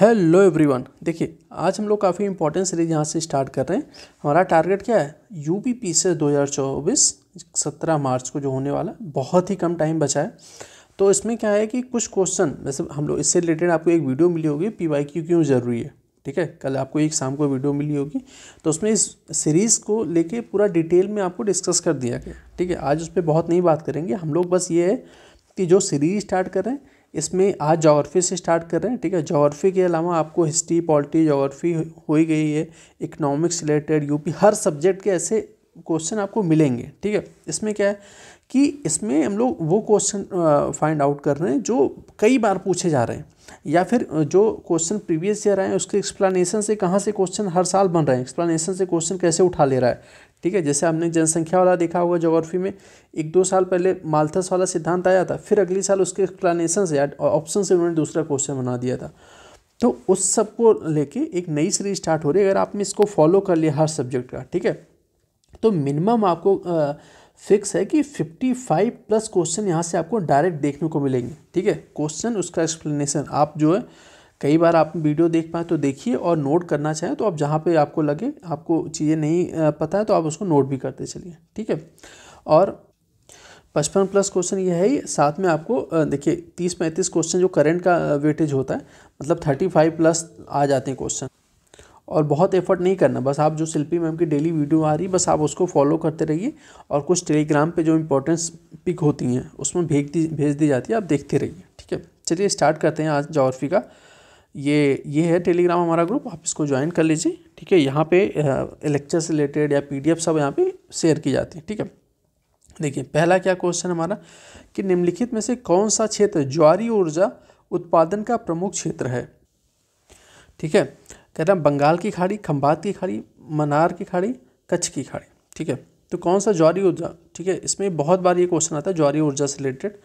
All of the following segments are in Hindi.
हेलो एवरीवन देखिए आज हम लोग काफ़ी इंपॉर्टेंट सीरीज यहाँ से स्टार्ट कर रहे हैं हमारा टारगेट क्या है यू पी पी से दो हज़ार चौबीस सत्रह मार्च को जो होने वाला है बहुत ही कम टाइम बचा है तो इसमें क्या है कि कुछ क्वेश्चन वैसे हम लोग इससे रिलेटेड आपको एक वीडियो मिली होगी पी वाई क्यू क्यों ज़रूरी है ठीक है कल आपको एक शाम को वीडियो मिली होगी तो उसमें इस सीरीज़ को लेके पूरा डिटेल में आपको डिस्कस कर दिया गया ठीक है आज उस पर बहुत नहीं बात करेंगे हम लोग बस ये है कि जो सीरीज स्टार्ट कर रहे हैं इसमें आज जोग्राफी से स्टार्ट कर रहे हैं ठीक है जोग्राफी के अलावा आपको हिस्ट्री पॉलिटी जोग्राफी हो ही गई है इकोनॉमिक्स रिलेटेड यूपी हर सब्जेक्ट के ऐसे क्वेश्चन आपको मिलेंगे ठीक है इसमें क्या है कि इसमें हम लोग वो क्वेश्चन फाइंड आउट कर रहे हैं जो कई बार पूछे जा रहे हैं या फिर जो क्वेश्चन प्रीवियस ईयर आए हैं उसके एक्सप्लानेशन से कहाँ से क्वेश्चन हर साल बन रहे हैं एक्सप्लानशन से क्वेश्चन कैसे उठा ले रहा है ठीक है जैसे हमने जनसंख्या वाला देखा होगा जोग्राफी में एक दो साल पहले माल्थस वाला सिद्धांत आया था फिर अगले साल उसके एक्सप्लानेशन से ऑप्शन से उन्होंने दूसरा क्वेश्चन बना दिया था तो उस सब को लेके एक नई सीरीज स्टार्ट हो रही है अगर आपने इसको फॉलो कर लिया हर सब्जेक्ट का ठीक है तो मिनिमम आपको आ, फिक्स है कि 55 प्लस क्वेश्चन यहाँ से आपको डायरेक्ट देखने को मिलेंगे ठीक है क्वेश्चन उसका एक्सप्लेनेशन आप जो है कई बार आप वीडियो देख पाए तो देखिए और नोट करना चाहें तो आप जहाँ पे आपको लगे आपको चीज़ें नहीं पता है तो आप उसको नोट भी करते चलिए ठीक है और पचपन प्लस क्वेश्चन ये है ही साथ में आपको देखिए तीस पैंतीस क्वेश्चन जो करंट का वेटेज होता है मतलब थर्टी फाइव प्लस आ जाते हैं क्वेश्चन और बहुत एफर्ट नहीं करना बस आप जो शिल्पी मैम की डेली वीडियो आ रही बस आप उसको फॉलो करते रहिए और कुछ टेलीग्राम पर जो इंपॉर्टेंस पिक होती हैं उसमें भेज दी भेज दी जाती है आप देखते रहिए ठीक है चलिए स्टार्ट करते हैं आज जोग्राफी का ये ये है टेलीग्राम हमारा ग्रुप आप इसको ज्वाइन कर लीजिए ठीक है यहाँ पे लेक्चर से रिलेटेड या पीडीएफ सब यहाँ पे शेयर की जाती है ठीक है देखिए पहला क्या क्वेश्चन हमारा कि निम्नलिखित में से कौन सा क्षेत्र ज्वारी ऊर्जा उत्पादन का प्रमुख क्षेत्र है ठीक है कह रहे हैं बंगाल की खाड़ी खम्बात की खाड़ी मनार की खाड़ी कच्छ की खाड़ी ठीक है तो कौन सा ज्वारी ऊर्जा ठीक है इसमें बहुत बार ये क्वेश्चन आता है ज्वारी ऊर्जा से रिलेटेड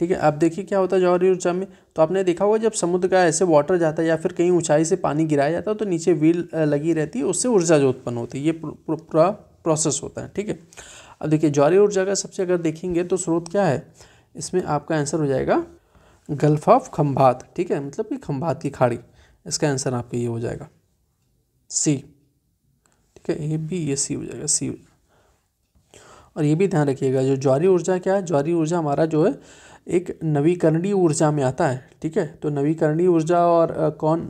ठीक है अब देखिए क्या होता है जौहरी ऊर्जा में तो आपने देखा होगा जब समुद्र का ऐसे वाटर जाता है या फिर कहीं ऊंचाई से पानी गिराया जाता है तो नीचे व्हील लगी रहती है उससे ऊर्जा जो उत्पन्न होती है ये पूरा प्रोसेस होता है ठीक है अब देखिए जौहरी ऊर्जा का सबसे अगर देखेंगे तो स्रोत क्या है इसमें आपका आंसर हो जाएगा गल्फ ऑफ खम्भात ठीक है मतलब कि खम्भात की खाड़ी इसका आंसर आपका ये हो जाएगा सी ठीक है ए बी ये सी हो जाएगा सी और ये भी ध्यान रखिएगा जो ज्वारी ऊर्जा क्या है ज्वारी ऊर्जा हमारा जो है एक नवीकरणीय ऊर्जा में आता है ठीक है तो नवीकरणीय ऊर्जा और आ, कौन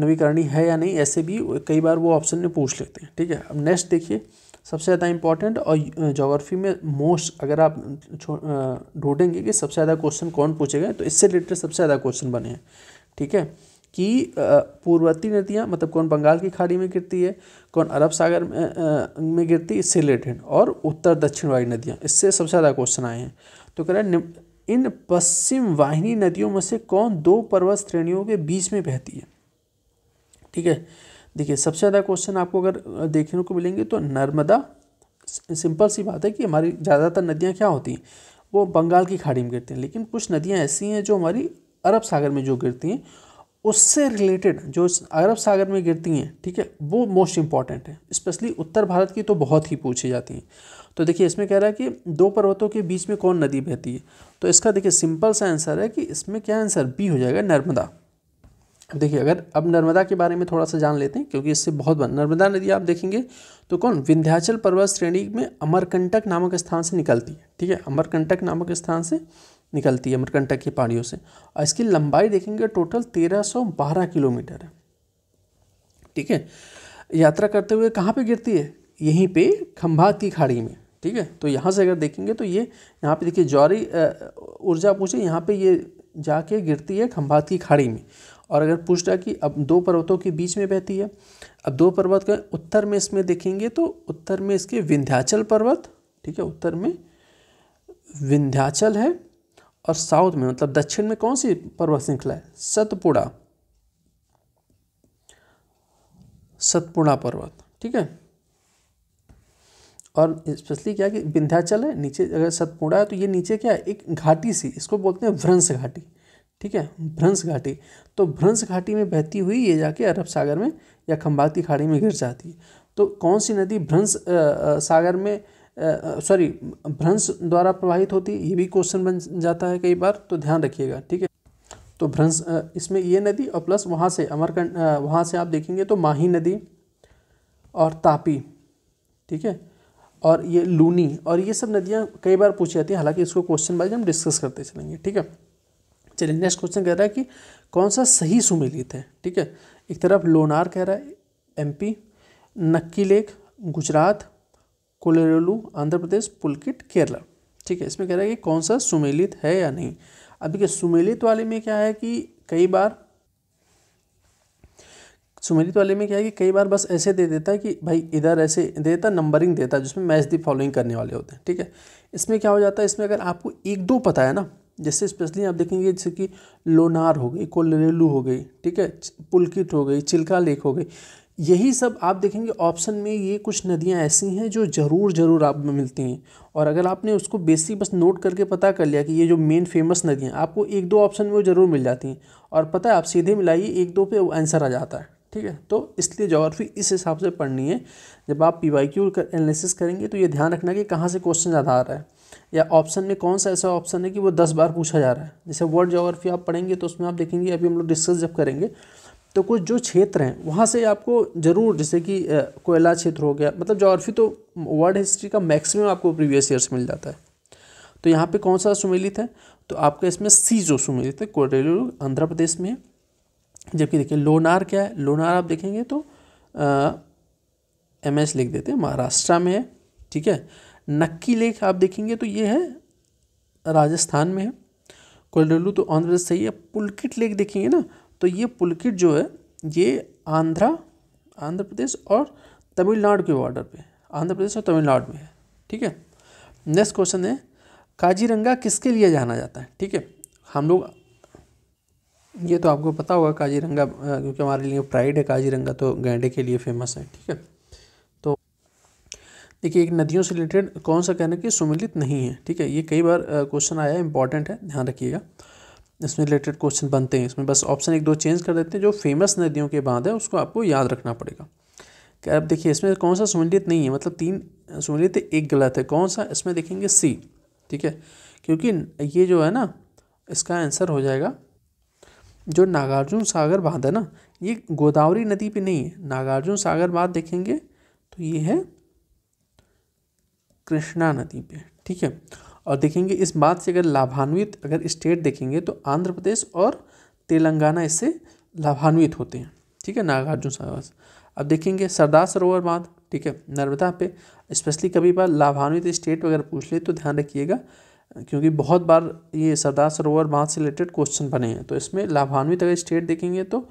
नवीकरणीय है या नहीं ऐसे भी कई बार वो ऑप्शन में पूछ लेते हैं ठीक है अब नेक्स्ट देखिए सबसे ज़्यादा इंपॉर्टेंट और जोग्राफी में मोस्ट अगर आप ढूंढेंगे कि सबसे ज़्यादा क्वेश्चन कौन पूछेगा तो इससे रिलेटेड सबसे ज़्यादा क्वेश्चन बने हैं ठीक है कि पूर्वती नदियाँ मतलब कौन बंगाल की खाड़ी में गिरती है कौन अरब सागर में, में गिरती है इससे रिलेटेड और उत्तर दक्षिण वाली नदियाँ इससे सबसे ज़्यादा क्वेश्चन आए हैं तो कह रहा है इन पश्चिम वाहिनी नदियों में से कौन दो पर्वत श्रेणियों के बीच में बहती है ठीक है देखिए सबसे ज़्यादा क्वेश्चन आपको अगर देखने को मिलेंगे तो नर्मदा सिंपल सी बात है कि हमारी ज़्यादातर नदियाँ क्या होती हैं वो बंगाल की खाड़ी में गिरती हैं लेकिन कुछ नदियाँ ऐसी हैं जो हमारी अरब सागर में जो गिरती हैं उससे रिलेटेड जो अरब सागर में गिरती हैं ठीक है वो मोस्ट इंपॉर्टेंट है स्पेशली उत्तर भारत की तो बहुत ही पूछी जाती हैं तो देखिए इसमें कह रहा है कि दो पर्वतों के बीच में कौन नदी बहती है तो इसका देखिए सिंपल सा आंसर है कि इसमें क्या आंसर बी हो जाएगा नर्मदा अब देखिए अगर अब नर्मदा के बारे में थोड़ा सा जान लेते हैं क्योंकि इससे बहुत बन नर्मदा नदी आप देखेंगे तो कौन विंध्याचल पर्वत श्रेणी में अमरकंटक नामक स्थान से निकलती है ठीक है अमरकंटक नामक स्थान से निकलती है अमरकंटक की पहाड़ियों से और इसकी लंबाई देखेंगे टोटल तेरह किलोमीटर है ठीक है यात्रा करते हुए कहाँ पर गिरती है यहीं पर खंभात की खाड़ी में ठीक है तो यहाँ से अगर देखेंगे तो ये यहाँ पे देखिए जौरी ऊर्जा पूछे यहाँ पे ये जाके गिरती है खम्भात की खाड़ी में और अगर पूछता कि अब दो पर्वतों के बीच में बहती है अब दो पर्वत का उत्तर में इसमें देखेंगे तो उत्तर में इसके विंध्याचल पर्वत ठीक है उत्तर में विंध्याचल है और साउथ में मतलब दक्षिण में कौन सी पर्वत श्रृंखला है सतपुड़ा सतपुड़ा पर्वत ठीक है और स्पेशली क्या कि विंध्याचल है नीचे अगर सतपुड़ा है तो ये नीचे क्या है एक घाटी सी इसको बोलते हैं भ्रंश घाटी ठीक है भ्रंश घाटी तो भ्रंश घाटी में बहती हुई ये जाके अरब सागर में या खम्बात खाड़ी में गिर जाती है तो कौन सी नदी भ्रंश सागर में सॉरी भ्रंश द्वारा प्रवाहित होती है ये भी क्वेश्चन बन जाता है कई बार तो ध्यान रखिएगा ठीक है तो भ्रंश इसमें ये नदी और प्लस वहाँ से अमरकंड वहाँ से आप देखेंगे तो माही नदी और तापी ठीक है और ये लूनी और ये सब नदियाँ कई बार पूछी जाती हैं हालांकि इसको क्वेश्चन वाइज हम डिस्कस करते चलेंगे ठीक है चलिए नेक्स्ट क्वेश्चन कह रहा है कि कौन सा सही सुमेलित है ठीक है एक तरफ लोनार कह रहा है एमपी नक्की लेक गुजरात कोलेरोलू आंध्र प्रदेश पुलकिट केरला ठीक है इसमें कह रहा है कि कौन सा सुमेलित है या नहीं अब देखिए सुमेलित वाले में क्या है कि कई बार सुमेरित वाले में क्या है कि कई बार बस ऐसे दे देता है कि भाई इधर ऐसे देता नंबरिंग देता है जिसमें मैच दी फॉलोइंग करने वाले होते हैं ठीक है इसमें क्या हो जाता है इसमें अगर आपको एक दो पता है ना जैसे स्पेशली आप देखेंगे जैसे कि लोनार हो गई कोलरेलू हो गई ठीक है पुलकिट हो गई चिल्का लेक हो गई यही सब आप देखेंगे ऑप्शन में ये कुछ नदियाँ ऐसी हैं जो ज़रूर ज़रूर आप में मिलती हैं और अगर आपने उसको बेसिक बस नोट करके पता कर लिया कि ये जो मेन फेमस नदियाँ आपको एक दो ऑप्शन में वो ज़रूर मिल जाती हैं और पता है आप सीधे मिलाइए एक दो पे आंसर आ जाता है ठीक है तो इसलिए जोग्राफी इस हिसाब से पढ़नी है जब आप पी वाई क्यू कर एनालिसिस करेंगे तो ये ध्यान रखना कि कहाँ से क्वेश्चन ज़्यादा आ रहा है या ऑप्शन में कौन सा ऐसा ऑप्शन है कि वो दस बार पूछा जा रहा है जैसे वर्ल्ड जोग्राफी आप पढ़ेंगे तो उसमें आप देखेंगे अभी हम लोग डिस्कस जब करेंगे तो कुछ जो क्षेत्र हैं वहाँ से आपको ज़रूर जैसे कि कोयला क्षेत्र हो गया मतलब जोग्राफी तो वर्ल्ड हिस्ट्री का मैक्सिमम आपको प्रीवियस ईयर मिल जाता है तो यहाँ पर कौन सा सुमेलित है तो आपका इसमें सी जो सुमेलित है कोडेलू आंध्र प्रदेश में है जबकि देखिए लोनार क्या है लोनार आप देखेंगे तो एम एस लिख देते हैं महाराष्ट्र में है ठीक है नक्की लेक आप देखेंगे तो ये है राजस्थान में है कोलडलू तो आंध्र प्रदेश सही है पुलकिट लेक देखेंगे ना तो ये पुलकिट जो है ये आंध्रा आंध्र प्रदेश और तमिलनाडु के बॉर्डर पे आंध्र प्रदेश और तमिलनाडु में है ठीक है नेक्स्ट क्वेश्चन है काजीरंगा किसके लिए जाना जाता है ठीक है हम लोग ये तो आपको पता होगा काजीरंगा क्योंकि हमारे लिए प्राइड है काजीरंगा तो गैंडे के लिए फेमस है ठीक है तो देखिए एक नदियों से रिलेटेड कौन सा कहना कि सुमिलित नहीं है ठीक है ये कई बार क्वेश्चन आया है इंपॉर्टेंट है ध्यान रखिएगा इसमें रिलेटेड क्वेश्चन बनते हैं इसमें बस ऑप्शन एक दो चेंज कर देते हैं जो फेमस नदियों के बाद है उसको आपको याद रखना पड़ेगा क्या अब देखिए इसमें कौन सा सुमिलित नहीं है मतलब तीन सुमिलित एक गलत है कौन सा इसमें देखेंगे सी ठीक है क्योंकि ये जो है ना इसका आंसर हो जाएगा जो नागार्जुन सागर बांध है ना ये गोदावरी नदी पे नहीं है नागार्जुन सागर बांध देखेंगे तो ये है कृष्णा नदी पे ठीक है और देखेंगे इस बात से अगर लाभान्वित अगर स्टेट देखेंगे तो आंध्र प्रदेश और तेलंगाना इससे लाभान्वित होते हैं ठीक है नागार्जुन सागर अब देखेंगे सरदार सरोवर बांध ठीक है नर्मदा पे स्पेशली कभी बार लाभान्वित स्टेट वगैरह पूछ ले तो ध्यान रखिएगा क्योंकि बहुत बार ये सरदार सरोवर बांध से रिलेटेड क्वेश्चन बने हैं तो इसमें लाभान्वित अगर स्टेट देखेंगे तो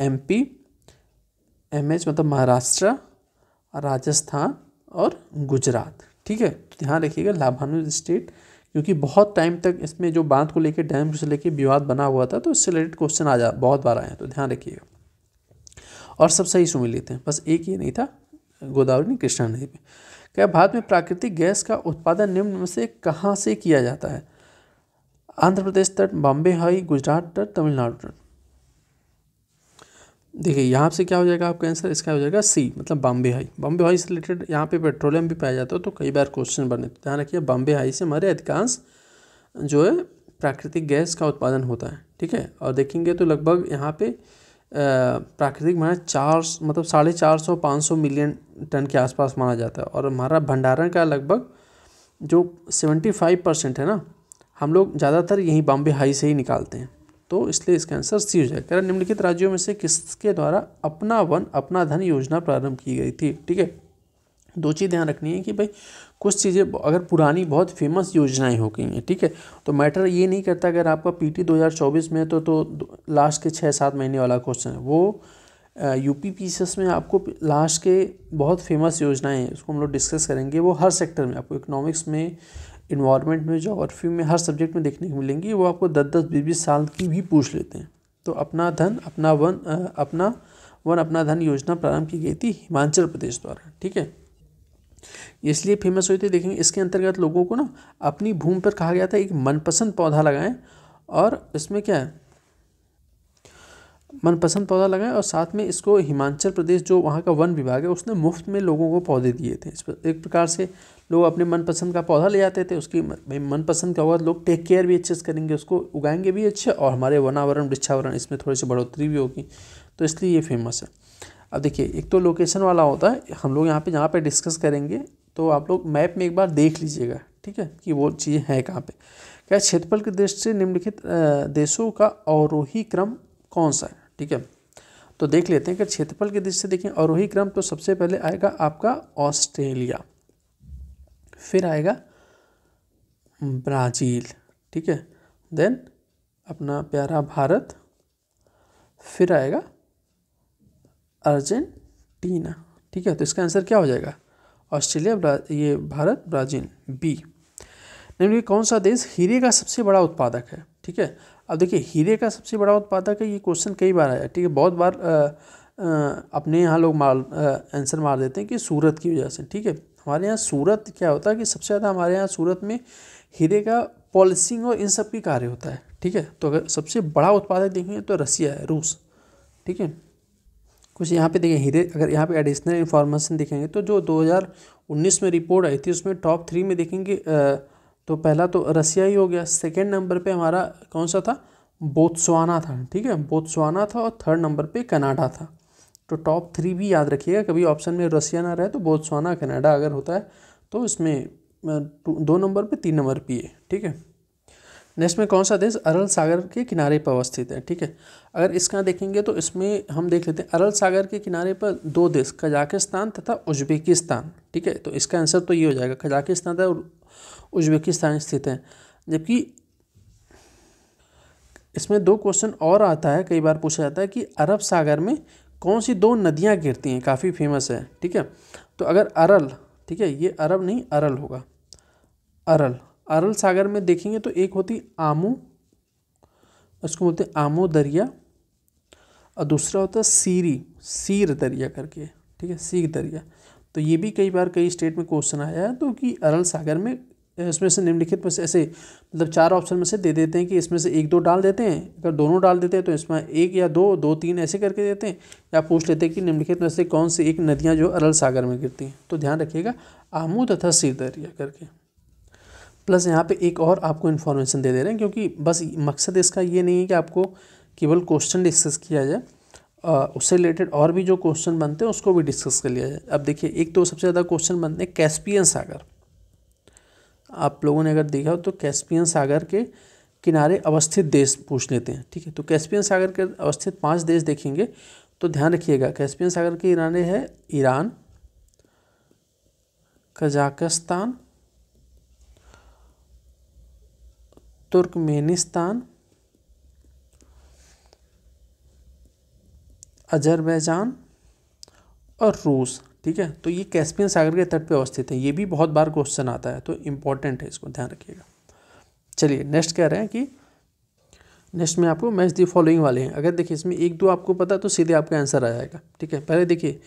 एमपी एमएच मतलब महाराष्ट्र राजस्थान और गुजरात ठीक है तो ध्यान रखिएगा लाभान्वित स्टेट क्योंकि बहुत टाइम तक इसमें जो बांध को लेकर डैम से लेकर विवाद बना हुआ था तो इससे रिलेटेड क्वेश्चन आ जा बहुत बार आए हैं तो ध्यान रखिएगा और सब सही सुमिलित हैं बस एक ये नहीं था गोदावरी कृष्णा नदी में क्या भारत में प्राकृतिक गैस का उत्पादन निम्न में से कहाँ से किया जाता है आंध्र प्रदेश तट बॉम्बे हाई गुजरात तट तमिलनाडु तट देखिए यहाँ से क्या हो जाएगा आपका आंसर इसका हो जाएगा सी मतलब बॉम्बे हाई बॉम्बे हाई से रिलेटेड यहाँ पे पेट्रोलियम भी पाया जाता है तो कई बार क्वेश्चन बने तो ध्यान रखिए बॉम्बे हाई से हमारे अधिकांश जो है प्राकृतिक गैस का उत्पादन होता है ठीक है और देखेंगे तो लगभग यहाँ पे प्राकृतिक माना चार मतलब साढ़े चार सौ पाँच सौ मिलियन टन के आसपास माना जाता है और हमारा भंडारण का लगभग जो सेवेंटी फाइव परसेंट है ना हम लोग ज़्यादातर यहीं बॉम्बे हाई से ही निकालते हैं तो इसलिए इसका आंसर सी हो जाएगा निम्नलिखित राज्यों में से किसके द्वारा अपना वन अपना धन योजना प्रारंभ की गई थी ठीक है दो चीज़ ध्यान रखनी है कि भाई कुछ चीज़ें अगर पुरानी बहुत फेमस योजनाएं हो गई हैं ठीक है तो मैटर ये नहीं करता अगर आपका पीटी 2024 में तो तो लास्ट के छः सात महीने वाला क्वेश्चन है वो यू पी पीसीएस में आपको लास्ट के बहुत फेमस योजनाएं हैं उसको हम लोग डिस्कस करेंगे वो हर सेक्टर में आपको इकोनॉमिक्स में इन्वायरमेंट में जोग्राफी में हर सब्जेक्ट में देखने को मिलेंगी वो आपको दस दस बीस बीस साल की भी पूछ लेते हैं तो अपना धन अपना वन अपना वन अपना धन योजना प्रारंभ की गई थी हिमाचल प्रदेश द्वारा ठीक है इसलिए फेमस हुई थी देखेंगे इसके अंतर्गत लोगों को ना अपनी भूमि पर कहा गया था एक मनपसंद पौधा लगाएं और इसमें क्या है मनपसंद पौधा लगाएं और साथ में इसको हिमाचल प्रदेश जो वहाँ का वन विभाग है उसने मुफ्त में लोगों को पौधे दिए थे इस पर एक प्रकार से लोग अपने मनपसंद का पौधा ले जाते थे उसकी मनपसंद का होगा तो लोग टेक केयर भी अच्छे से करेंगे उसको उगाएंगे भी अच्छे और हमारे वनावरण वृक्षावरण इसमें थोड़ी सी बढ़ोतरी भी होगी तो इसलिए ये फेमस है अब देखिए एक तो लोकेशन वाला होता है हम लोग यहाँ पे जहाँ पे डिस्कस करेंगे तो आप लोग मैप में एक बार देख लीजिएगा ठीक है कि वो चीज़ें हैं कहाँ पे क्या क्षेत्रफल की दृष्टि से निम्नलिखित देशों का अवरोही क्रम कौन सा है ठीक है तो देख लेते हैं कि क्षेत्रफल की दृष्टि से देखें अवरोही क्रम तो सबसे पहले आएगा आपका ऑस्ट्रेलिया फिर आएगा ब्राज़ील ठीक है देन अपना प्यारा भारत फिर आएगा अर्जेंटीना ठीक है तो इसका आंसर क्या हो जाएगा ऑस्ट्रेलिया ये भारत ब्राजील बी नहीं कौन सा देश हीरे का सबसे बड़ा उत्पादक है ठीक है अब देखिए हीरे का सबसे बड़ा उत्पादक है ये क्वेश्चन कई बार आया ठीक है बहुत बार आ, आ, अपने यहाँ लोग मार आंसर मार देते हैं कि सूरत की वजह से ठीक है हमारे यहाँ सूरत क्या होता है कि सबसे ज़्यादा हमारे यहाँ सूरत में हीरे का पॉलिसिंग और इन सब की कार्य होता है ठीक है तो अगर सबसे बड़ा उत्पादक देखेंगे तो रसिया है रूस ठीक है कुछ यहाँ पे देखिए हीरे अगर यहाँ पे एडिशनल इन्फॉर्मेशन देखेंगे तो जो 2019 में रिपोर्ट आई थी उसमें टॉप थ्री में देखेंगे तो पहला तो रसिया ही हो गया सेकेंड नंबर पर हमारा कौन सा था बोत्सवाना था ठीक है बोत्सवाना था और थर्ड नंबर पर कनाडा था तो टॉप थ्री भी याद रखिएगा कभी ऑप्शन में रसिया ना रहे तो बोत्सवाना कनाडा अगर होता है तो इसमें दो नंबर पे तीन नंबर पे है ठीक है नेक्स्ट में कौन सा देश अरल सागर के किनारे पर अवस्थित है ठीक है अगर इसका देखेंगे तो इसमें हम देख लेते हैं अरल सागर के किनारे पर दो देश कजाकिस्तान तथा उज्बेकिस्तान ठीक है तो इसका आंसर तो ये हो जाएगा कजाकिस्तान तथा उज्बेकिस्तान स्थित है जबकि इसमें दो क्वेश्चन और आता है कई बार पूछा जाता है कि अरब सागर में कौन सी दो नदियाँ गिरती हैं काफ़ी फेमस है ठीक है तो अगर अरल ठीक है ये अरब नहीं अरल होगा अरल अरल सागर में देखेंगे तो एक होती आमू उसको बोलते हैं आमो दरिया और दूसरा होता है सीरी सीर दरिया करके ठीक है सीर दरिया तो ये भी कई बार कई स्टेट में क्वेश्चन आया है तो कि अरल सागर में इसमें से निम्नलिखित में से ऐसे मतलब चार ऑप्शन में से दे देते हैं कि इसमें से एक दो डाल देते हैं अगर दोनों डाल देते हैं तो इसमें एक या दो दो तीन ऐसे करके देते हैं या पूछ लेते हैं कि निम्नलिखित में से कौन सी एक नदियाँ जो अरल सागर में गिरती हैं तो ध्यान रखिएगा आमू तथा सीर दरिया करके प्लस यहाँ पे एक और आपको इन्फॉर्मेशन दे दे रहे हैं क्योंकि बस मकसद इसका ये नहीं है कि आपको केवल क्वेश्चन डिस्कस किया जाए उससे रिलेटेड और भी जो क्वेश्चन बनते हैं उसको भी डिस्कस कर लिया जाए अब देखिए एक तो सबसे ज़्यादा क्वेश्चन बनते हैं कैस्पियन सागर आप लोगों ने अगर देखा हो तो कैस्पियन सागर के किनारे अवस्थित देश पूछ लेते हैं ठीक है तो कैस्पियन सागर के अवस्थित पाँच देश देखेंगे तो ध्यान रखिएगा कैस्पियन सागर के किनारे है ईरान कजाकिस्तान तुर्कमेनिस्तान अजरबैजान और रूस ठीक है तो ये कैस्पियन सागर के तट पे अवस्थित है ये भी बहुत बार क्वेश्चन आता है तो इम्पॉर्टेंट है इसको ध्यान रखिएगा चलिए नेक्स्ट कह रहे हैं कि नेक्स्ट में आपको मैच दी फॉलोइंग वाले हैं अगर देखिए इसमें एक दो आपको पता तो सीधे आपका आंसर आ जाएगा ठीक है पहले देखिए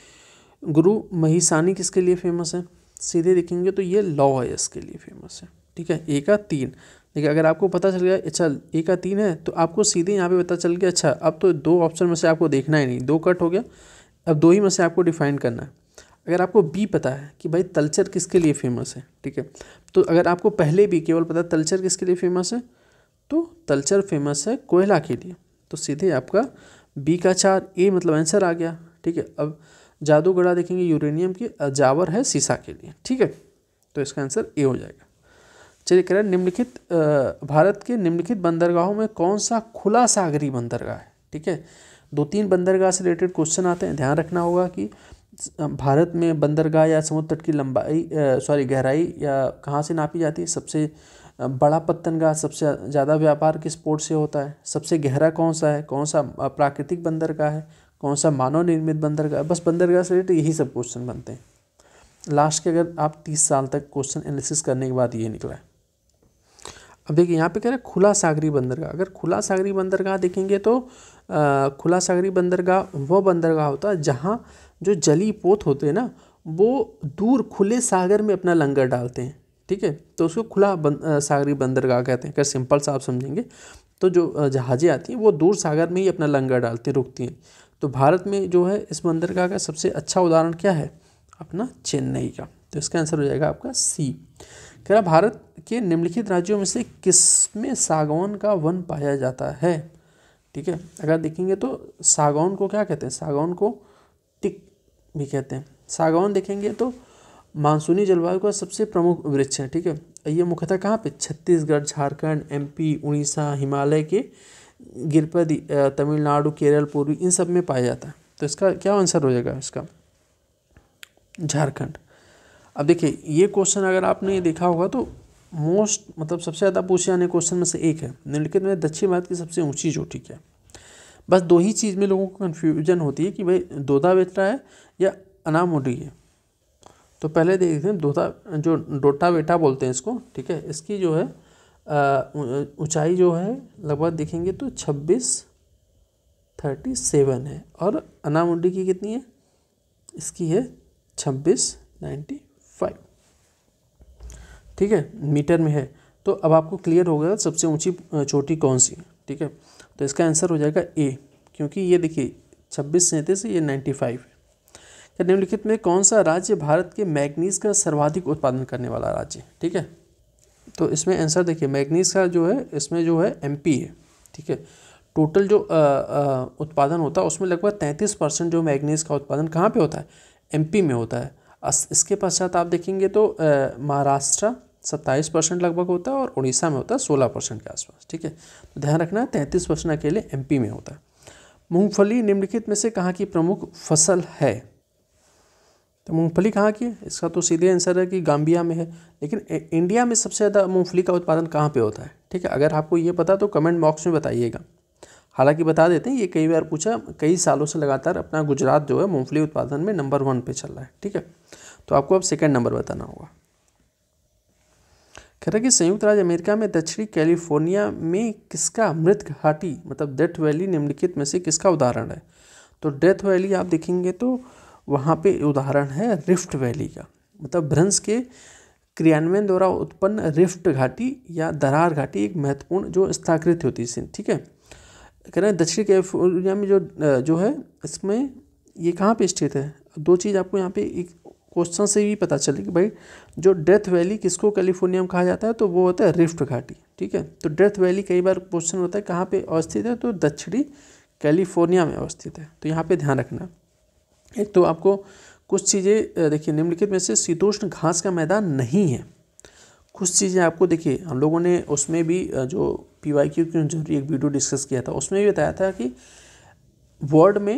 गुरु महिसानी किसके लिए फेमस है सीधे देखेंगे तो ये लॉ है इसके लिए फेमस है ठीक है एक का तीन देखिए अगर आपको पता चल गया अच्छा ए का तीन है तो आपको सीधे यहाँ पे पता चल गया अच्छा अब तो दो ऑप्शन में से आपको देखना ही नहीं दो कट हो गया अब दो ही में से आपको डिफाइन करना है अगर आपको बी पता है कि भाई तलचर किसके लिए फेमस है ठीक है तो अगर आपको पहले भी केवल पता तलचर किसके लिए फेमस है तो तलचर फेमस है कोयला के लिए तो सीधे आपका बी का चार ए मतलब आंसर आ गया ठीक है अब जादूगढ़ा देखेंगे यूरेनियम की जावर है सीसा के लिए ठीक है तो इसका आंसर ए हो जाएगा चलिए कह रहे निम्नलिखित भारत के निम्नलिखित बंदरगाहों में कौन सा खुला सागरी बंदरगाह है ठीक है दो तीन बंदरगाह से रिलेटेड क्वेश्चन आते हैं ध्यान रखना होगा कि भारत में बंदरगाह या समुद्र तट की लंबाई सॉरी गहराई या कहाँ से नापी जाती है सबसे बड़ा पत्तनगाह सबसे ज़्यादा व्यापार किस पोर्ट से होता है सबसे गहरा कौन सा है कौन सा प्राकृतिक बंदरगाह है कौन सा मानव निर्मित बंदरगाह बस बंदरगाह से रिलेटेड यही सब क्वेश्चन बनते हैं लास्ट के अगर आप तीस साल तक क्वेश्चन एनालिसिस करने के बाद ये निकला है अब देखिए यहाँ पे कह रहे हैं खुला सागरी बंदरगाह अगर खुला सागरी बंदरगाह देखेंगे तो आ, खुला सागरी बंदरगाह वह बंदरगाह होता है जहाँ जो जली पोत होते हैं ना वो दूर खुले सागर में अपना लंगर डालते हैं ठीक है तो उसको खुला बं, आ, सागरी बंदरगाह कहते हैं अगर सिंपल सा आप समझेंगे तो जो जहाज़ें आती हैं वो दूर सागर में ही अपना लंगर डालती रुकती हैं तो भारत में जो है इस बंदरगाह का सबसे अच्छा उदाहरण क्या है अपना चेन्नई का तो इसका आंसर हो जाएगा आपका सी रहा भारत के निम्नलिखित राज्यों में से किस में सागौन का वन पाया जाता है ठीक है अगर देखेंगे तो सागौन को क्या कहते हैं सागौन को टिक भी कहते हैं सागौन देखेंगे तो मानसूनी जलवायु का सबसे प्रमुख वृक्ष है ठीक है ये मुख्यतः कहाँ पे छत्तीसगढ़ झारखंड एमपी उड़ीसा हिमालय के गिरपदी तमिलनाडु केरल पूर्वी इन सब में पाया जाता है तो इसका क्या आंसर हो जाएगा इसका झारखंड अब देखिए ये क्वेश्चन अगर आपने ये देखा होगा तो मोस्ट मतलब सबसे ज़्यादा पूछे जाने क्वेश्चन में से एक है निम्नलिखित में दक्षिण भारत की सबसे ऊंची चोटी क्या बस दो ही चीज़ में लोगों को कन्फ्यूजन होती है कि भाई दोधा बेटा है या अनामोडी है तो पहले देखते हैं दोधा जो डोटा बेटा बोलते हैं इसको ठीक है इसकी जो है ऊंचाई जो है लगभग देखेंगे तो छब्बीस थर्टी सेवन है और अनामुंडी की कितनी है इसकी है छब्बीस नाइन्टी फाइव ठीक है मीटर में है तो अब आपको क्लियर हो गया सबसे ऊंची चोटी कौन सी ठीक है तो इसका आंसर हो जाएगा ए क्योंकि ये देखिए छब्बीस सैंतीस ये नाइन्टी फाइव है क्या निम्नलिखित में कौन सा राज्य भारत के मैग्नीज का सर्वाधिक उत्पादन करने वाला राज्य है ठीक है तो इसमें आंसर देखिए मैग्नीज का जो है इसमें जो है एम है ठीक है टोटल जो आ, आ, उत्पादन होता है उसमें लगभग तैंतीस परसेंट जो मैग्नीज का उत्पादन कहाँ पे होता है एमपी में होता है इसके पश्चात आप देखेंगे तो महाराष्ट्र सत्ताईस परसेंट लगभग होता है और उड़ीसा में होता है सोलह परसेंट के आसपास ठीक है तो ध्यान रखना है तैंतीस परसेंट अकेले एम में होता है मूँगफली निम्नलिखित में से कहाँ की प्रमुख फसल है तो मूँगफली कहाँ की है इसका तो सीधे आंसर है कि गांबिया में है लेकिन इंडिया में सबसे ज़्यादा मूँगफली का उत्पादन कहाँ पर होता है ठीक है अगर आपको ये पता तो कमेंट बॉक्स में बताइएगा हालांकि बता देते हैं ये कई बार पूछा कई सालों से लगातार अपना गुजरात जो है मूंगफली उत्पादन में नंबर वन पे चल रहा है ठीक है तो आपको अब सेकेंड नंबर बताना होगा कह रहा कि संयुक्त राज्य अमेरिका में दक्षिणी कैलिफोर्निया में किसका मृत घाटी मतलब डेथ वैली निम्नलिखित में से किसका उदाहरण है तो डेथ वैली आप देखेंगे तो वहाँ पे उदाहरण है रिफ्ट वैली का मतलब भ्रंश के क्रियान्वयन द्वारा उत्पन्न रिफ्ट घाटी या दरार घाटी एक महत्वपूर्ण जो स्थाकृत होती है ठीक है कह रहे हैं दक्षिण कैलिफोर्निया में जो जो है इसमें ये कहाँ पे स्थित है दो चीज़ आपको यहाँ पे एक क्वेश्चन से भी पता चले कि भाई जो डेथ वैली किसको कैलिफोर्निया में कहा जाता है तो वो होता है रिफ्ट घाटी ठीक है तो डेथ वैली कई बार क्वेश्चन होता है कहाँ पर अवस्थित है तो दक्षिणी कैलिफोर्निया में अवस्थित है तो यहाँ पर ध्यान रखना एक तो आपको कुछ चीज़ें देखिए निम्नलिखित में से शीतोष्ण घास का मैदान नहीं है कुछ चीज़ें आपको देखिए हम लोगों ने उसमें भी जो पी वाई क्यू क्यों जरूरी एक वीडियो डिस्कस किया था उसमें भी बताया था कि वर्ड में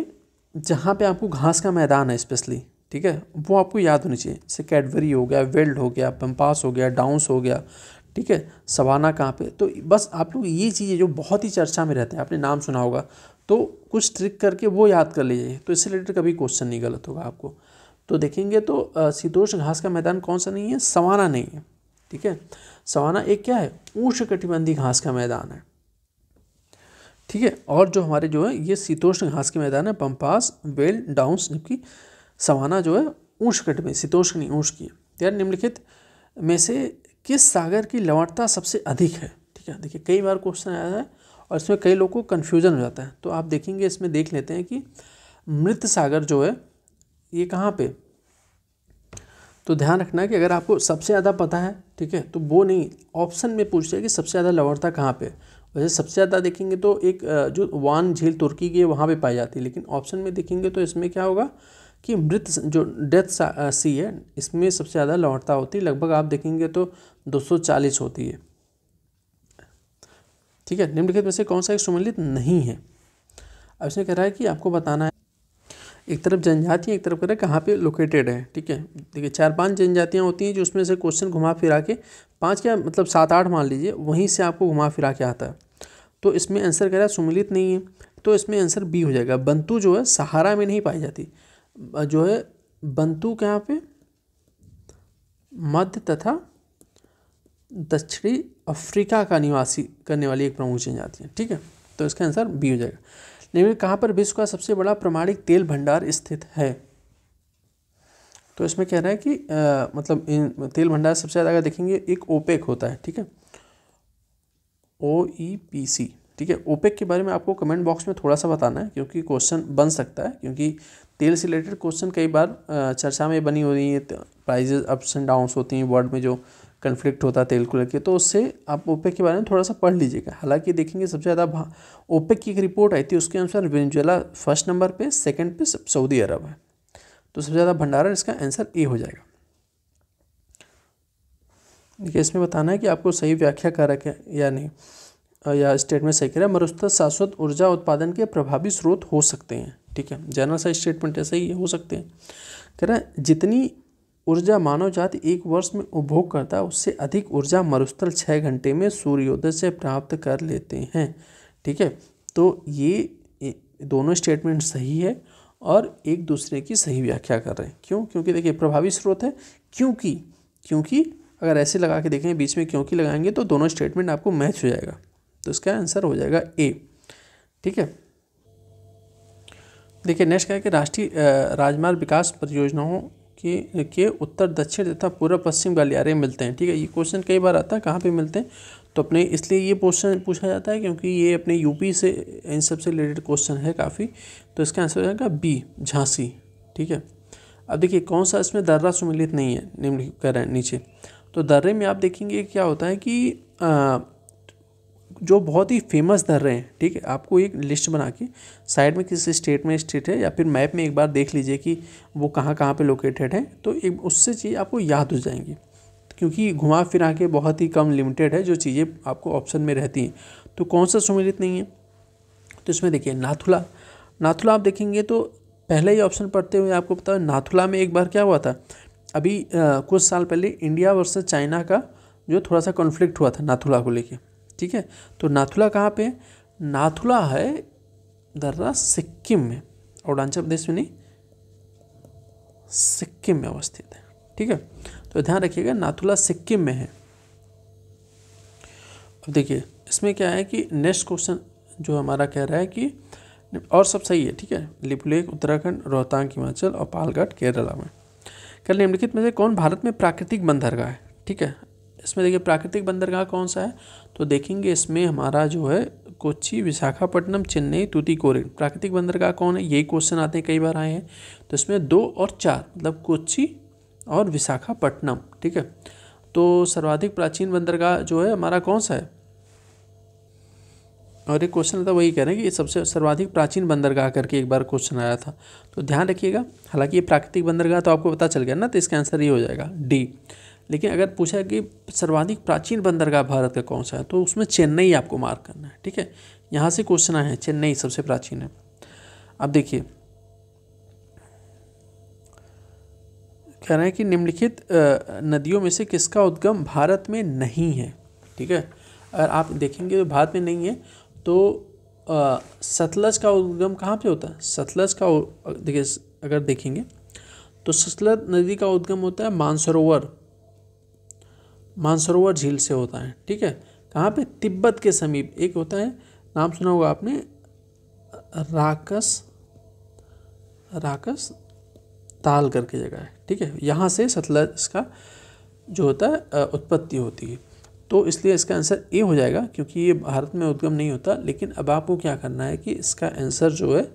जहाँ पे आपको घास का मैदान है स्पेशली ठीक है वो आपको याद होनी चाहिए जैसे कैडबरी हो गया वेल्ड हो गया पम्पास हो गया डाउंस हो गया ठीक है सवाना कहाँ पे तो बस आप लोग ये चीज़ें जो बहुत ही चर्चा में रहते हैं आपने नाम सुना होगा तो कुछ ट्रिक करके वो याद कर लीजिए तो इससे रिलेटेड कभी क्वेश्चन नहीं गलत होगा आपको तो देखेंगे तो शीतोष घास का मैदान कौन सा नहीं है सवाना नहीं है ठीक है सवाना एक क्या है ऊंच कटिबंधी घास का मैदान है ठीक है और जो हमारे जो है ये शीतोष्ण घास के मैदान है पम्पास वेल डाउंस जबकि सवाना जो है ऊंच कटिबंध शीतोष्ण नहीं ऊँच की तो यार निम्नलिखित में से किस सागर की लवणता सबसे अधिक है ठीक है देखिए कई बार क्वेश्चन आया है और इसमें कई लोगों को कन्फ्यूजन हो जाता है तो आप देखेंगे इसमें देख लेते हैं कि मृत सागर जो है ये कहाँ पे तो ध्यान रखना कि अगर आपको सबसे ज़्यादा पता है ठीक है तो वो नहीं ऑप्शन में पूछते हैं कि सबसे ज़्यादा लवरता कहाँ पे वैसे सबसे ज़्यादा देखेंगे तो एक जो वान झील तुर्की की है वहाँ पर पाई जाती है लेकिन ऑप्शन में देखेंगे तो इसमें क्या होगा कि मृत जो डेथ सी है इसमें सबसे ज़्यादा लवणता होती है लगभग आप देखेंगे तो 240 होती है ठीक है निम्नलिखित में से कौन सा एक सुमिलित नहीं है अब इसने कह रहा है कि आपको बताना है एक तरफ जनजाति एक तरफ कह रहे हैं कहाँ पर लोकेटेड है ठीक है देखिए चार पांच जनजातियाँ होती हैं जो उसमें से क्वेश्चन घुमा फिरा के पाँच क्या मतलब सात आठ मान लीजिए वहीं से आपको घुमा फिरा के आता है तो इसमें आंसर कह रहा है सुमिलित नहीं है तो इसमें आंसर बी हो जाएगा बंतु जो है सहारा में नहीं पाई जाती जो है बंतु कहाँ पे मध्य तथा दक्षिणी अफ्रीका का निवासी करने वाली एक प्रमुख जनजाति है ठीक है तो इसका आंसर बी हो जाएगा निम्न कहाँ पर विश्व का सबसे बड़ा प्रमाणिक तेल भंडार स्थित है तो इसमें कह रहा है कि आ, मतलब इन तेल भंडार सबसे ज़्यादा अगर देखेंगे एक ओपेक होता है ठीक है ओ ई पी सी ठीक है ओपेक के बारे में आपको कमेंट बॉक्स में थोड़ा सा बताना है क्योंकि क्वेश्चन बन सकता है क्योंकि तेल से रिलेटेड क्वेश्चन कई बार चर्चा में बनी हुई है प्राइजेज अप्स एंड डाउन्स होती हैं वर्ल्ड में जो कन्फ्लिक्ट होता तेल को लेकर तो उससे आप ओपेक के बारे में थोड़ा सा पढ़ लीजिएगा हालांकि देखेंगे सबसे ज़्यादा ओपेक की एक रिपोर्ट आई थी उसके अनुसार वेनेजुएला फर्स्ट नंबर पे सेकंड पे सऊदी अरब है तो सबसे ज़्यादा भंडारा इसका आंसर ए हो जाएगा देखिए इसमें बताना है कि आपको सही व्याख्या कारक है या नहीं या स्टेटमेंट सही करें मरुस्थल शाश्वत ऊर्जा उत्पादन के प्रभावी स्रोत हो सकते हैं ठीक है जनरल सा स्टेटमेंट है ही हो सकते हैं कह रहे हैं जितनी ऊर्जा मानव जाति एक वर्ष में उपभोग करता है उससे अधिक ऊर्जा मरुस्थल छः घंटे में सूर्योदय से प्राप्त कर लेते हैं ठीक है तो ये दोनों स्टेटमेंट सही है और एक दूसरे की सही व्याख्या कर रहे हैं क्यों क्योंकि देखिए प्रभावी स्रोत है क्योंकि क्योंकि अगर ऐसे लगा के देखें बीच में क्योंकि लगाएंगे तो दोनों स्टेटमेंट आपको मैच हो जाएगा तो इसका आंसर हो जाएगा ए ठीक है देखिए नेक्स्ट क्या है कि राष्ट्रीय राजमार्ग विकास परियोजनाओं के के उत्तर दक्षिण तथा पूर्व पश्चिम गलियारे मिलते हैं ठीक है ये क्वेश्चन कई बार आता है कहाँ पे मिलते हैं तो अपने इसलिए ये क्वेश्चन पूछा जाता है क्योंकि ये अपने यूपी से इन सब से रिलेटेड क्वेश्चन है काफ़ी तो इसका आंसर हो जाएगा बी झांसी ठीक है अब देखिए कौन सा इसमें दर्रा सुमिलित नहीं है निम्न कह रहे हैं नीचे तो दर्रे में आप देखेंगे क्या होता है कि आ, जो बहुत ही फेमस दर्रे हैं ठीक है आपको एक लिस्ट बना के साइड में किसी स्टेट में स्टेट है या फिर मैप में एक बार देख लीजिए कि वो कहाँ कहाँ पे लोकेटेड है तो एक उससे चीज़ आपको याद हो जाएंगी क्योंकि घुमा फिरा के बहुत ही कम लिमिटेड है जो चीज़ें आपको ऑप्शन में रहती हैं तो कौन सा सुमिलित नहीं है तो इसमें देखिए नाथुला नाथुला आप देखेंगे तो पहले ही ऑप्शन पढ़ते हुए आपको पता है नाथुला में एक बार क्या हुआ था अभी आ, कुछ साल पहले इंडिया वर्सेस चाइना का जो थोड़ा सा कॉन्फ्लिक्ट हुआ था नाथुला को लेके ठीक है तो नाथुला कहाँ पे नाथुला है दर्रा सिक्किम में अरुणाचल प्रदेश में नहीं सिक्किम में अवस्थित है ठीक है तो ध्यान रखिएगा नाथुला सिक्किम में है अब देखिए इसमें क्या है कि नेक्स्ट क्वेश्चन जो हमारा कह रहा है कि और सब सही है ठीक है लिपलेख उत्तराखंड रोहतांग हिमाचल और पालघाट केरला में कल निम्नलिखित में से कौन भारत में प्राकृतिक बंदरगाह है ठीक है इसमें देखिए प्राकृतिक बंदरगाह कौन सा है तो देखेंगे इसमें हमारा जो है कोच्चि विशाखापट्टनम चेन्नई तूतीकोरिन प्राकृतिक बंदरगाह कौन है यही क्वेश्चन आते हैं कई बार आए हैं तो इसमें दो और चार मतलब कोच्चि और विशाखापट्टनम ठीक है तो सर्वाधिक प्राचीन बंदरगाह जो है हमारा कौन सा है और एक क्वेश्चन था वही कह रहे हैं कि ये सबसे सर्वाधिक प्राचीन बंदरगाह करके एक बार क्वेश्चन आया था तो ध्यान रखिएगा हालांकि ये प्राकृतिक बंदरगाह तो आपको पता चल गया ना तो इसका आंसर ये हो जाएगा डी लेकिन अगर पूछा कि सर्वाधिक प्राचीन बंदरगाह भारत का कौन सा है तो उसमें चेन्नई आपको मार्क करना है ठीक है यहाँ से क्वेश्चन है चेन्नई सबसे प्राचीन है अब देखिए कह रहे हैं कि निम्नलिखित नदियों में से किसका उद्गम भारत में नहीं है ठीक है अगर आप देखेंगे तो भारत में नहीं है तो सतलज का उद्गम कहाँ पे होता है सतलज का देखिए अगर देखेंगे तो सतलज नदी का उद्गम होता है मानसरोवर मानसरोवर झील से होता है ठीक है कहाँ पे तिब्बत के समीप एक होता है नाम सुना होगा आपने राकस राकस ताल करके जगह है ठीक है यहाँ से सतलज इसका जो होता है उत्पत्ति होती है तो इसलिए इसका आंसर ए हो जाएगा क्योंकि ये भारत में उद्गम नहीं होता लेकिन अब आपको क्या करना है कि इसका आंसर जो है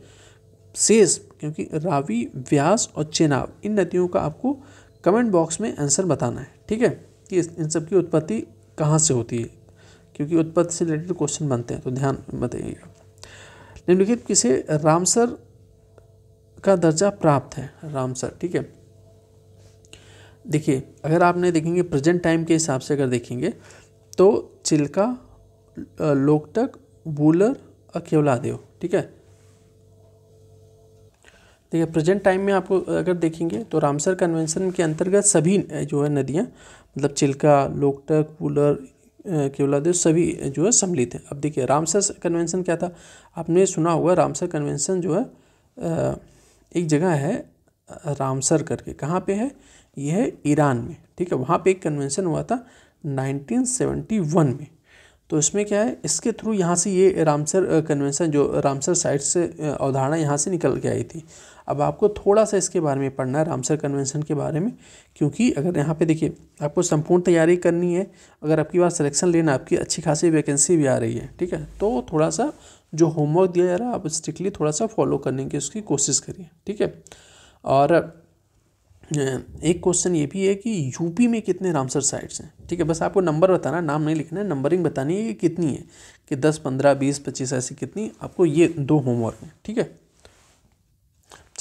शेष क्योंकि रावी व्यास और चेनाब इन नदियों का आपको कमेंट बॉक्स में आंसर बताना है ठीक है कि इन सब की उत्पत्ति कहाँ से होती है क्योंकि उत्पत्ति से रिलेटेड क्वेश्चन बनते हैं तो ध्यान बताइएगा निम्नलिखित किसे रामसर का दर्जा प्राप्त है रामसर ठीक है देखिए अगर आपने देखेंगे प्रेजेंट टाइम के हिसाब से अगर देखेंगे तो चिल्का लोकटक बूलर और केवलादेव ठीक है देखिए प्रेजेंट टाइम में आपको अगर देखेंगे तो रामसर कन्वेंशन के अंतर्गत सभी जो है नदियाँ मतलब चिल्का लोकटक पुलर केवलादेश सभी जो है सम्मिलित हैं अब देखिए रामसर कन्वेंशन क्या था आपने सुना होगा रामसर कन्वेंशन जो है एक जगह है रामसर करके कहाँ पे है यह है ईरान में ठीक है वहाँ पे एक कन्वेंशन हुआ था 1971 में तो इसमें क्या है इसके थ्रू यहाँ से ये रामसर कन्वेंशन जो रामसर साइट से अवधारणा यहाँ से निकल के आई थी अब आपको थोड़ा सा इसके बारे में पढ़ना है रामसर कन्वेंशन के बारे में क्योंकि अगर यहाँ पे देखिए आपको संपूर्ण तैयारी करनी है अगर आपकी बार सिलेक्शन लेना आपकी अच्छी खासी वैकेंसी भी आ रही है ठीक है तो थोड़ा सा जो होमवर्क दिया जा रहा है आप स्ट्रिक्टली थोड़ा सा फॉलो करने की उसकी कोशिश करिए ठीक है और एक क्वेश्चन ये भी है कि यूपी में कितने रामसर साइट्स हैं ठीक है बस आपको नंबर बताना नाम नहीं लिखना है नंबरिंग बतानी है कि कितनी है कि दस पंद्रह बीस पच्चीस ऐसी कितनी आपको ये दो होमवर्क हैं ठीक है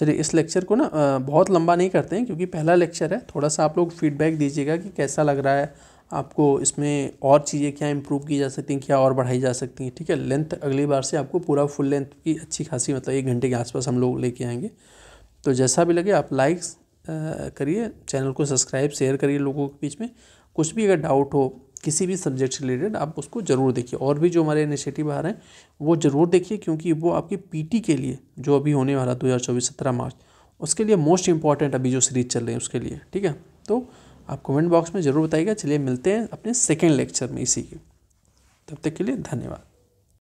चलिए इस लेक्चर को ना बहुत लंबा नहीं करते हैं क्योंकि पहला लेक्चर है थोड़ा सा आप लोग फीडबैक दीजिएगा कि कैसा लग रहा है आपको इसमें और चीज़ें क्या इम्प्रूव की जा सकती हैं क्या और बढ़ाई जा सकती हैं ठीक है लेंथ अगली बार से आपको पूरा फुल लेंथ की अच्छी खासी मतलब एक घंटे के आसपास हम लोग लेके आएंगे तो जैसा भी लगे आप लाइक्स करिए चैनल को सब्सक्राइब शेयर करिए लोगों के बीच में कुछ भी अगर डाउट हो किसी भी सब्जेक्ट से रिलेटेड आप उसको ज़रूर देखिए और भी जो हमारे इनिशिएटिव आ रहे हैं वो ज़रूर देखिए क्योंकि वो आपकी पीटी के लिए जो अभी होने वाला दो हज़ार चौबीस सत्रह मार्च उसके लिए मोस्ट इंपॉर्टेंट अभी जो सीरीज चल रही है उसके लिए ठीक है तो आप कमेंट बॉक्स में ज़रूर बताइएगा चलिए मिलते हैं अपने सेकेंड लेक्चर में इसी के तब तक के लिए धन्यवाद